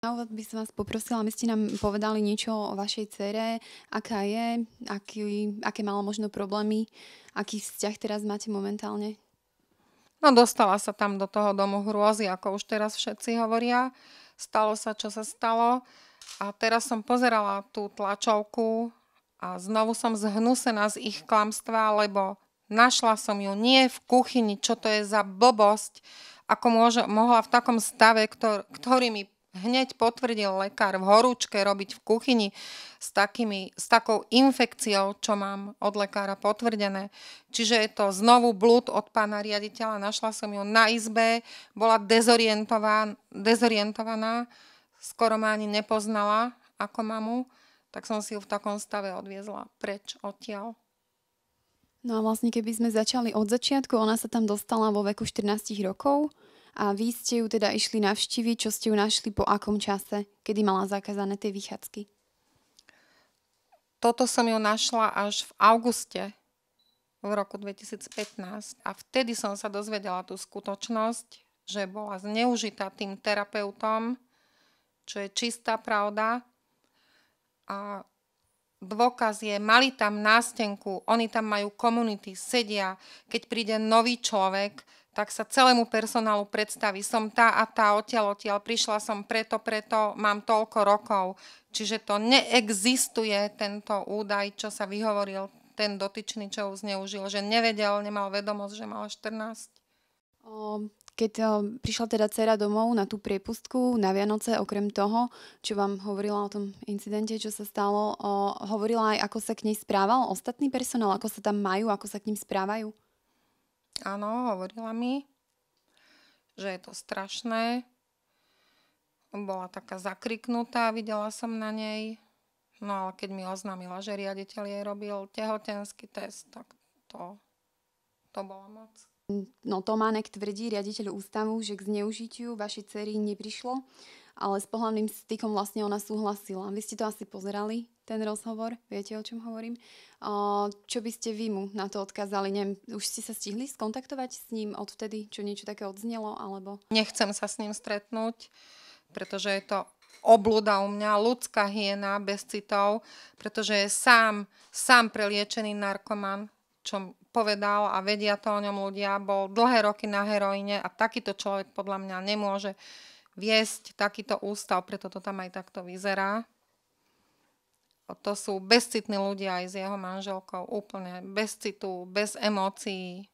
Na úvod by som vás poprosila, aby ste nám povedali niečo o vašej cere, aká je, aký, aké mala možno problémy, aký vzťah teraz máte momentálne. No dostala sa tam do toho domu hrôzy, ako už teraz všetci hovoria. Stalo sa, čo sa stalo. A teraz som pozerala tú tlačovku a znovu som zhnusená z ich klamstva, lebo našla som ju nie v kuchyni, čo to je za blbosť, ako môže, mohla v takom stave, ktor, ktorý mi hneď potvrdil lekár v horúčke robiť v kuchyni s, takými, s takou infekciou, čo mám od lekára potvrdené. Čiže je to znovu blúd od pána riaditeľa. Našla som ju na izbe, bola dezorientovaná, dezorientovaná skoro ma ani nepoznala ako mamu, tak som si ju v takom stave odviezla preč odtiaľ. No a vlastne keby sme začali od začiatku, ona sa tam dostala vo veku 14 rokov. A vy ste ju teda išli navštíviť, čo ste ju našli po akom čase, kedy mala zakázané tie vychádzky? Toto som ju našla až v auguste v roku 2015 a vtedy som sa dozvedela tú skutočnosť, že bola zneužitá tým terapeutom, čo je čistá pravda. A dôkaz je, mali tam nástenku, oni tam majú komunity, sedia, keď príde nový človek, tak sa celému personálu predstaví, som tá a tá odtiaľ, odtiaľ, prišla som preto, preto, mám toľko rokov. Čiže to neexistuje, tento údaj, čo sa vyhovoril ten dotyčný, čo ho zneužil, že nevedel, nemal vedomosť, že mal 14. keď prišla teda dcera domov na tú priepustku na Vianoce, okrem toho, čo vám hovorila o tom incidente, čo sa stalo, hovorila aj, ako sa k nej správal ostatný personál, ako sa tam majú, ako sa k ním správajú? Áno, hovorila mi, že je to strašné. Bola taká zakriknutá, videla som na nej. No ale keď mi oznámila, že riaditeľ jej robil tehotenský test, tak to, to bola moc. No Tománek tvrdí riaditeľ ústavu, že k zneužitiu vašej cery neprišlo ale s pohľavným stykom vlastne ona súhlasila. Vy ste to asi pozerali, ten rozhovor, viete, o čom hovorím. Čo by ste vy mu na to odkázali? Neviem, už ste sa stihli skontaktovať s ním odvtedy, čo niečo také odznelo, alebo... Nechcem sa s ním stretnúť, pretože je to oblúda u mňa, ľudská hiena bez citov, pretože je sám, sám preliečený narkoman, čo povedal a vedia to o ňom ľudia, bol dlhé roky na heroine a takýto človek podľa mňa nemôže viesť takýto ústav, preto to tam aj takto vyzerá. To sú bezcitní ľudia aj s jeho manželkou, úplne bez citu, bez emócií.